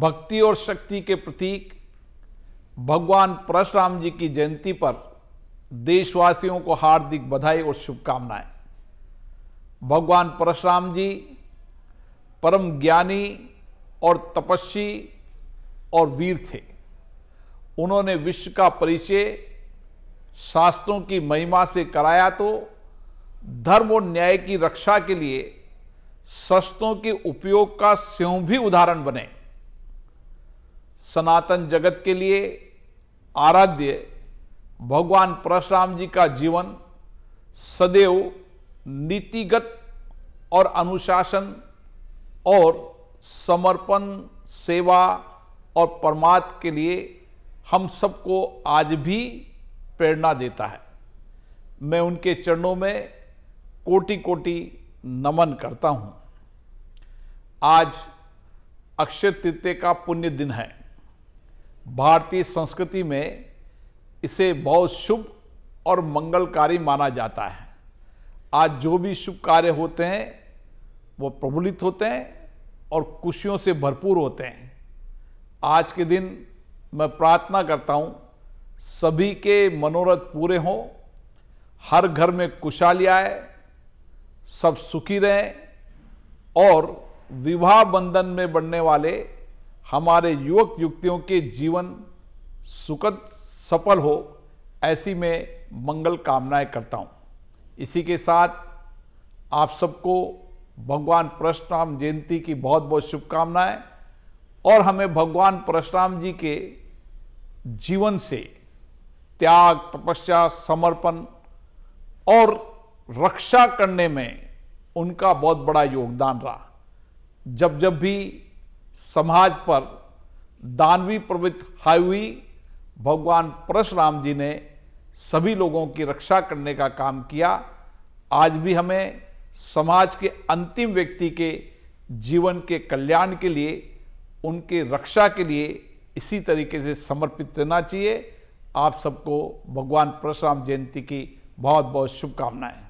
भक्ति और शक्ति के प्रतीक भगवान परशुराम जी की जयंती पर देशवासियों को हार्दिक बधाई और शुभकामनाएं भगवान परशुराम जी परम ज्ञानी और तपस्वी और वीर थे उन्होंने विश्व का परिचय शास्त्रों की महिमा से कराया तो धर्म और न्याय की रक्षा के लिए शस्त्रों के उपयोग का स्वयं भी उदाहरण बने सनातन जगत के लिए आराध्य भगवान परशुराम जी का जीवन सदैव नीतिगत और अनुशासन और समर्पण सेवा और परमार्थ के लिए हम सबको आज भी प्रेरणा देता है मैं उनके चरणों में कोटि कोटि नमन करता हूँ आज अक्षय तृतीय का पुण्य दिन है भारतीय संस्कृति में इसे बहुत शुभ और मंगलकारी माना जाता है आज जो भी शुभ कार्य होते हैं वो प्रफुल्लित होते हैं और खुशियों से भरपूर होते हैं आज के दिन मैं प्रार्थना करता हूँ सभी के मनोरथ पूरे हों हर घर में खुशहाली आए सब सुखी रहें और विवाह बंधन में बढ़ने वाले हमारे युवक युवतियों के जीवन सुखद सफल हो ऐसी मैं मंगल कामनाएं करता हूं इसी के साथ आप सबको भगवान परशुराम जयंती की बहुत बहुत शुभकामनाएं और हमें भगवान परशुराम जी के जीवन से त्याग तपस्या समर्पण और रक्षा करने में उनका बहुत बड़ा योगदान रहा जब जब भी समाज पर दानवी प्रवृत्त हुई भगवान परशुराम जी ने सभी लोगों की रक्षा करने का काम किया आज भी हमें समाज के अंतिम व्यक्ति के जीवन के कल्याण के लिए उनके रक्षा के लिए इसी तरीके से समर्पित रहना चाहिए आप सबको भगवान परशुराम जयंती की बहुत बहुत शुभकामनाएं